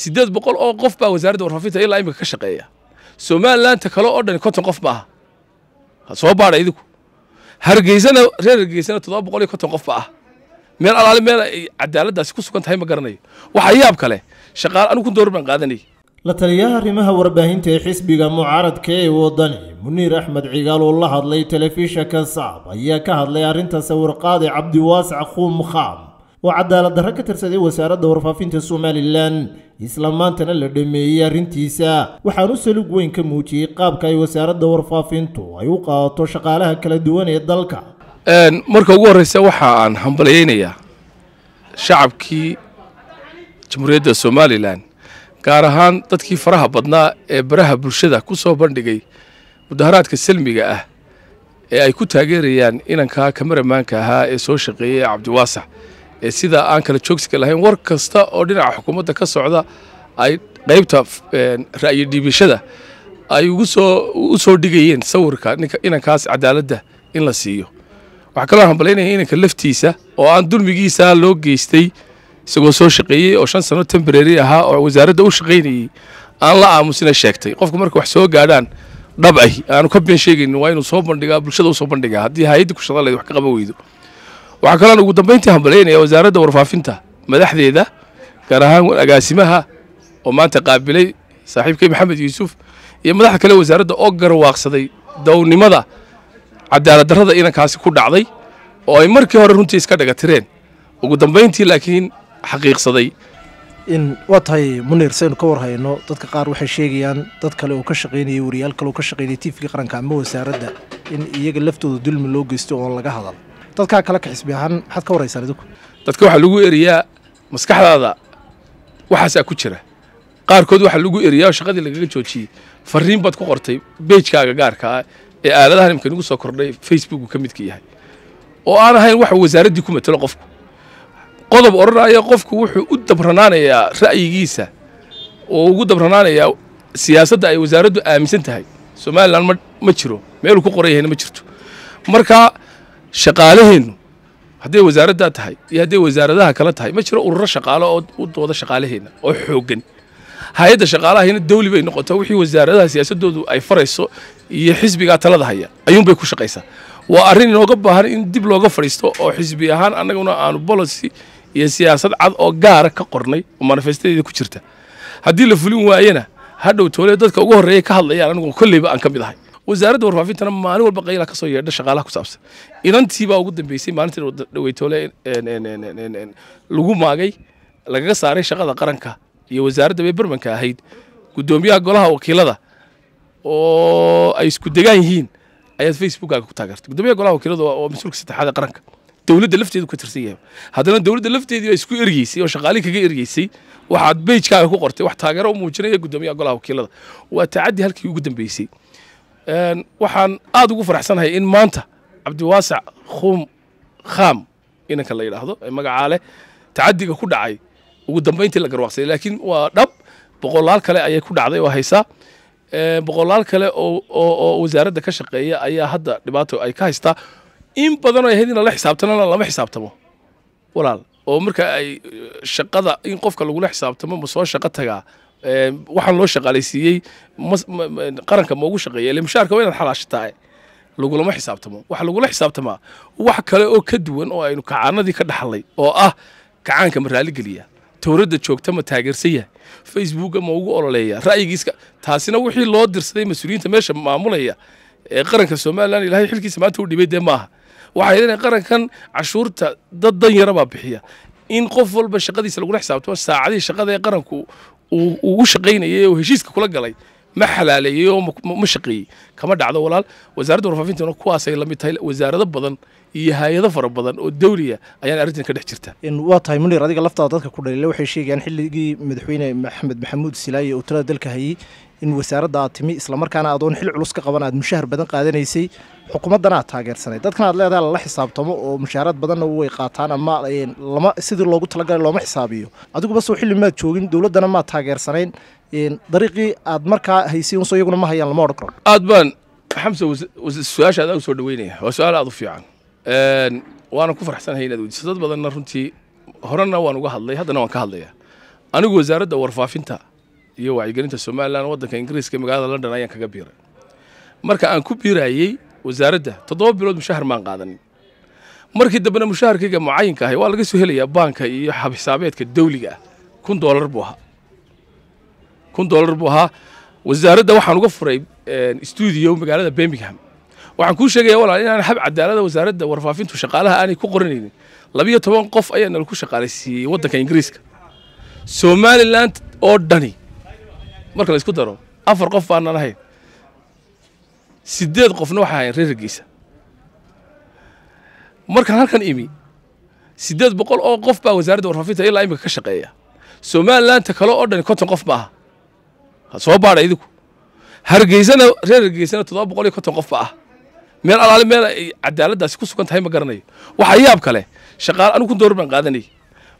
sideed boqol oo qof baa wasaaradda warfaafinta ilaa imika ka shaqeeya somalilaanta kale oo dhan konton qof maaha soo baadha idinku hargeysana reer hargeysana toddoba boqol iyo konton qof ba ah meel alaali meel ay cadaaladdaasi ku sugan tahay ma garanayo waxaa yaab kale shaqaale anigu kun baan qaadanayay la taliyaha arrimaha warbaahinta ee xisbiga mucaaradka ee wadani muniir axmed cigaal oo la hadlay telefishanka saab ayaa ka hadlay arrinta sawirqaadi cabdiwaasac khuum khaam oo cadaalad darro ka tirsaday wasaaradda warfaafinta somalilan isla maantana la dhameeyey arrintiisa u salug weyn ka muujiyey qaabka ay wasaaradda warfaafintu ay u qaadato shaqaalaha kala duwan ee dalka marka ugu horreysa waxa aan hambalyeynayaa shacabkii jamhuuriyadda somalilan gaar ahaan dadkii faraha badnaa ee baraha bulshada ku soo bandhigay mudaharaadka salmiga ah ee ay ku taageerayaan inankaa kamaramaanka ahaa ee soo shaqeeyay cabdiwaasax sida aan kala joogsiga lahayn war kasta oo dhinaca xukuumadda ka socda ay qaybta ra'yo dhiibashada ay u soo dhigayeen sawirka inankaas cadaaladda in la siiyo waxaa kaloo hambalaynayaa inanka laftiisa oo aan dulmigiisa loo geystay isagoo soo shaqeeyey oo shan sano tembrary ahaa oo wasaaradda u shaqaynayey aan la aamusina sheegtay qofka marka wax soo gaadhaan dhabay aanu ka been sheegaynin waa inuu soo bandhigaa bulshada u bandhigaa haddii hay-addi ku shaqaaleed wax ka qaban weydo waxaa kaloon ugu dambeyntii hambalyeynaya wasaaradda warfaafinta madaxdeeda gaar ahaan agaasimaha oo maanta qaabilay saaxiibkay maxamed yuusuf iyo madaxda kale wasaaradda oo garwaaqsaday dawnimada cadaalad darrada inankaasi ku dhacday oo ay markii hore runtii iska dhagatireen ugu dambeyntii laakiin xaqiiqsaday in waa tahay muniir saynu ka war hayno dadka qaar waxay sheegayaan dad kale oo ka shaqaynayay wariyaal kale oo ka shaqaynayay tiifka qaranka ama wasaaradda in iyaga laftooda dulmi loo geysto oon laga hadal dadkaa kala kaxisbi ahaan maxaad ka waraysaan idinku dadka waxaa lagu eriyaa maskaxdaada waxaasaa ku jira qaarkood waxaa lagu eriyaa oo shaqadii lagaga joojiyey fariin baad ku qortay beejkaaga gaarka ah ee aaladahan imka nagu soo kordhay facebooku ka midka yahay oo aan ahayn waxa wasaaraddii ku matelo qofku qodob odhanaya qofku wuxuu u dabranaanayaa ra'yigiisa oo ugu dabranaanayaa siyaasadda ay wasaaraddu aaminsan tahay somalilan ma jiro meeluu ku qoran yahayna ma jirto marka shaqaalaheennu hadday wasaaraddaa tahay iyo hadday wasaaradaha kala tahay ma jiro ururo shaqaalo oo u dooda shaqaalaheenna oo xooggan hay-adda shaqaalahayna dawli bay noqotaa wixii wasaaradaha siyaasaddoodu ay farayso iyo xisbigaa talada haya ayuunbay ku shaqaysaa waa arrin inooga baahan in dib looga fadhiisto oo xisbi ahaan annaguna aanu bolosi iyo siyaasad cad oo gaara ka qornay oo manifestadeeda ku jirta haddii la fulin waayena hadhow toolee dadka ugu horreeya ka hadlayaan anigu kolleyba aan ka mid ahay wasaaradda warfaafintana maalin walba qayla ka soo yeedha shaqaalaha ku saabsan idantiibaa ugu dambeysay maalintii dhaweytoole lagu maagay lagaga saaray shaqada qaranka iyo wasaaradda bay barmanka ahayd guddoomiyaha golaha wakiilada oo ay isku degaan yihiin ayaad facebookkaaga ku taageertay guddoomiyaha golaha wakiilada waa mas-uulka saddexaad qaranka dowladda lafteedu ka tirsan yahay haddana dowladda lafteedii baa isku ergeysay oo shaqaalihi kaga ergeysay waxaad beijkaaga ku qortay wax taageero u muujinaya guddoomiyaha golaha wakiilada waa tacaddi halkii ugu dambeysay waxaan aada ugu faraxsanahay in maanta cabdiwaasac khuum khaam inanka la yidhaahdo ee magacaaleh leh tacadiga ku dhacay ugu dambayntii la garwaaqsaday laakiin waa dhab boqolaal kale ayay ku dhacday oo haysaa boqolaal kale oo wasaaradda ka shaqeeya ayaa hadda dhibaato ay ka haystaa in badanoo ahayd in lala xisaabtanana lama xisaabtamo walaal oo marka ay shaqada in qofka lagula xisaabtamo ma soo shaqo tagaa waxaan loo shaqaalaysiiyey qaranka ma shaqeeya ile mushaarka waa inaad xalaashataa lagulama xisaabtamo waxa lagula xisaabtamaa wax kale oo ka duwan oo aynu kacaanadii ka dhaxlay oo ah kacaanka ma raaligeliya towradda joogta ma taageersan yahay facebooka ma ugu ololeeya ra'yigiiska taasina wixii loo dirsaday mas-uuliyiinta meesha maamulaya ee qaranka somalilan ilaahay xilkiisa maanta u dhibay dee maaha waxay leedahay qarankan cashuurta dad dan yarabaa bixiya in qof walba shaqadiisa lagula xisaabtamo saacadihii shaqada ee qaranku uu u shaqaynayay oo heshiiska kula galay ma xalaaleeyey oo ma shaqeeyey kama dhacdo walaal wasaaradda warfaafintuna kuwaasay lamid tahay wasaarado badan iyo hay-ado fara badan oo dawliya ayaan arrintan ka dhex jirta waa tahay munir adiga laftaada dadka ku dhalila waxay sheegayaan xilligii madaxweyne maxamed maxamuud silaaye uu talada dalka hayey in wasaaradda aad timi islamarkaana adoon xil culus ka qaban aad mushahar badan qaadanaysay xukuumaddana aad taageersanay dadkan aad leedahay lala xisaabtamo oo mushaharad badanna way qaataan ama lama sidii loogu talagalay looma xisaabiyo adiguba soo xilli maad joogin dowladdana maad taageersanayn dariiqii aad markaa haysay unso iyaguna ma hayaan lama odhan karo aad baan xamsan su-aasha adaa usoo dhaweynaya waa su-aal aad u fiican waana ku farxsanahay inaad weydiiso dad badanna runtii horena waan uga hadlay haddana waan ka hadlayaa anigu wasaaradda warfaafinta iyo wacyigelinta somalilan waddanka ingiriiska magaalada london ayaan kaga biiray marka aan ku biirayey wasaaradda toddoba bilood mushahar maan qaadanin markii dambena mushaharkayga mucayinka ahay waa laga soo helayaa baanka iyo xisaabeedka dawliga ah kun doolar buu ahaa kun doolar buu ahaa wasaaradda waxaan uga furay stuudio magaalada birmingham waxaan kuu sheegaya walaal inaan xab cadaalada ah wasaaradda warfaafintu shaqaalaha aanay ku qoranaynin labiyo toban qof ayaa nalaku shaqaalaysiiyey waddanka ingiriiska somaliland oo dhani marka la daro afar qof baanan ahayn siddeed qofna waxaa hayn reerarkiisa markaan halkan imi sideed boqol oo qof baa wasaaradda warfaafinta ilaa iminka ka shaqeeya somalilaanta kale oo dhani konton qof ma aha ha soo baadha idinku hargeysana reerargeysana toddoba boqol iyo konton qof ba ah meel alaali meel ay cadaaladdaasi ku sugan tahay ma garanayo waxaa yaab kale shaqaale anigu ku doorar baan qaadanayay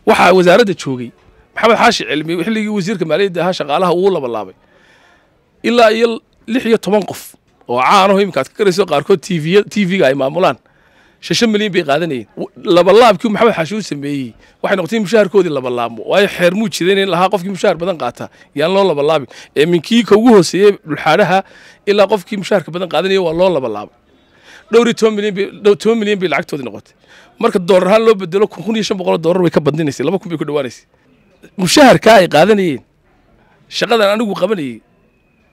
waxaa wasaaradda joogay maxamed xaashi cilmi xilligii wasiirka maaliyadda ahaa shaqaalaha ugu labalaabay ilaa iyo lix iyo toban qof oo caanaho iminka ka garayso qaarkood tv tvga ay maamulaan shan milyan bay qaadanayeen labalaabkii maxamed xaashi u sameeyey waxay noqotay in mushaharkoodii labalaabmo waayo xeer muu in lahaa qofkii mushaar badan qaataa yaan loo labalaabin ee minkii ka hooseeyey dhulxaadhaha ilaa qofkii mushaharka badan qaadanaya waa loo labalaabay dhowr iyo toban milyan bay toban milyan bay lacagtoodii noqotay marka doolar ahaan loo bedelo kun kun iyo shan boqol doolar bay ka badinaysay laba kun bay ku dhowaanaysay mushaharka ay qaadanayeen shaqadan anigu qabanayey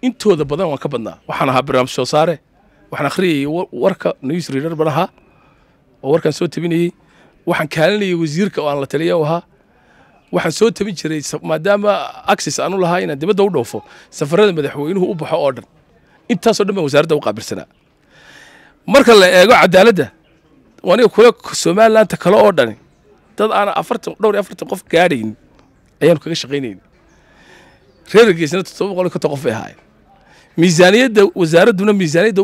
intooda badan waan ka badnaa waxaan ahaa barnaamij soo saare waxaan akhriyayey warka news reader ban ahaa oo warkaan soo tabinayey waxaan kaalinayay wasiirka oo aan la taliya u ahaa waxaan soo tabin jiray maadaama axis aanu lahaa inaan dibadda u dhoofo safarada madaxweynuhu u baxo oo dhan intaasoo dhan baan wasaaradda u qaabilsanaa marka la eego cadaaladda aniga kule somalilanta kale oo dhani dad aana afartan dhowr iyo afartan qof gaadhaynin ayaanu kaga shaqaynayna reergeesna todoba boqol konton qof bay ahaayeen miisaaniyadda wasaaraduna miisaaniyadda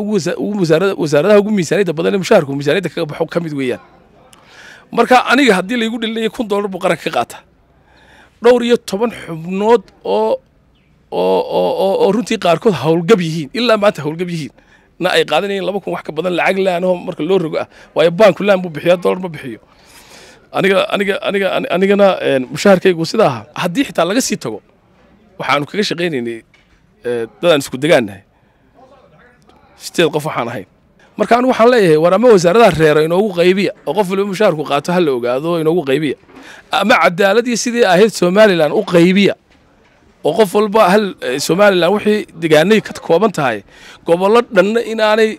wasaaradaha ugu miisaaniyadda badan ee mushaharku miisaaniyadda kaga baxo ka mid weeyaan marka aniga haddii laygu dhelinayo kun dollar buu qaranka ka qaata dhowr iyo toban xubnood oo oo runtii qaarkood howlgab yihiin ilaa maanta howlgab yihiin na ay qaadanayeen laba kun wax ka badan lacag laanoo marka loo rogo ah waayo banku laan buu bixiyaa dollar ma bixiyo aniga aniga aniga anigana mushaharkaygu sida ahaa haddii xitaa laga sii tago waxaanu kaga shaqaynaynay dadaan isku degaannahay sideed qof waxaan ahayn marka anigu waxaan leeyahay war ama wasaaradaha reera inoogu qaybiya oo qof waliba mushaharku qaato ha la ogaado inoogu qaybiya ama cadaaladii sidii ahayd somalilan u qaybiya oo qof walba hal somalilan wixii degaanay ka kooban tahay gobollo dhanna inaanay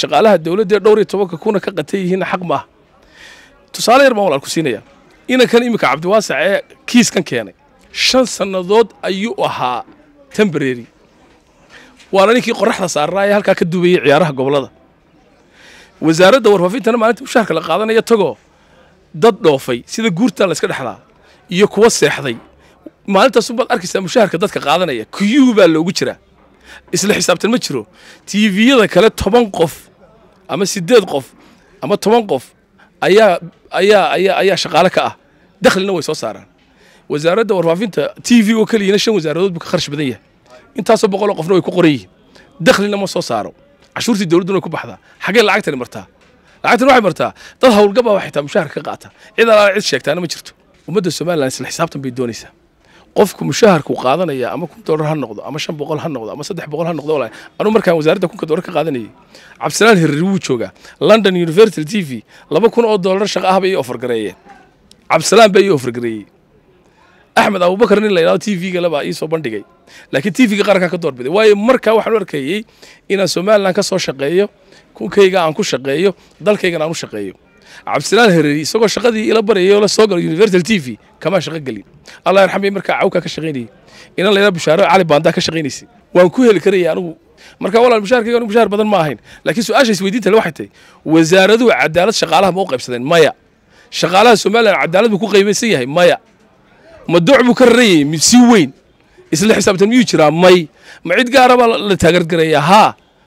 shaqaalaha dowladda dhowr iyo tobanka kuna ka qatan yihiinna xaq maaha tusaale yar baan walaalku siinaya inankan iminka cabdiwaasic ee kiiskan keenay shan sannadood ayuu ahaa tembarary waana ninkii qoraxda saarnaa ee halkaa ka duubayay ciyaaraha gobolada wasaaradda warfaafintana maalinta mushaharka la qaadanaya tagoo dad dhoofay sida guurtan layska dhexlaa iyo kuwa seexday maalintaasunbaad arkaysaa mushaharka dadka qaadanaya kuyuhu baa loogu jiraa isla xisaabtan ma jiro tiiviyada kale toban qof ama sideed qof ama toban qof ayaa ayaa ayaa ayaa shaqaale ka ah dakhlina way soo saaraan wasaaradda warfaafinta t v oo keliyana shan wasaaradood buu ka kharash badan yahay intaasoo boqoloo qofna way ku qoran yihiin dakhlina ma soo saaro cashuurtii dowladduna way ku baxdaa xaggee lacagtani martaa lacagtani waxay martaa dad hawlgab ah xitaa mushaharka ka qaata cid alaala cid sheegtaana ma jirto ummadda somaliland isla xisaabtan bay doonaysaa qofku mushaharku qaadanaya ama kun dolar ha noqdo ama shan boqol ha noqdo ama saddex boqol ha noqdo anuu markaan wasaaradda kunka dolar ka qaadanayay cabdisalaan hirir wuu joogaa london universal t v laba kun oo dolar shaqa ah bay ii ofargareeyeen cabdisalaan baa ii ofargareeyey axmed abubakar nin la t v galabaa ii bandhigay laakiin t v-ga qarankaa ka doorbiday waayo markaa waxaan u arkayey inaan somalilan ka soo shaqeeyo kunkayga aan ku shaqeeyo dalkaygana aan u shaqeeyo cabdisalaan hareeri isagoo shaqadii ila barayay oo la soo galo universal t v kamaa shaqo gelin allah yarxamii markaa cawkaa ka shaqaynayay inan layraa bishaaro cali baandaa ka shaqaynaysay waan ku heli karaya anigu marka walaal mushaarkayga anigu mushaar badan ma ahayn laakiin su-aasha isweydiinta waxay tahay wasaaraduhu cadaalad shaqaalaha ma u qaybsadeen maya shaqaalaha somalilan cadaalad buu ku qaybaysan yahay maya ma dooc buu ka rarayay si weyn isla xisaabtan miyuu jiraa may ma cid gaara baa la taageergarayaa haa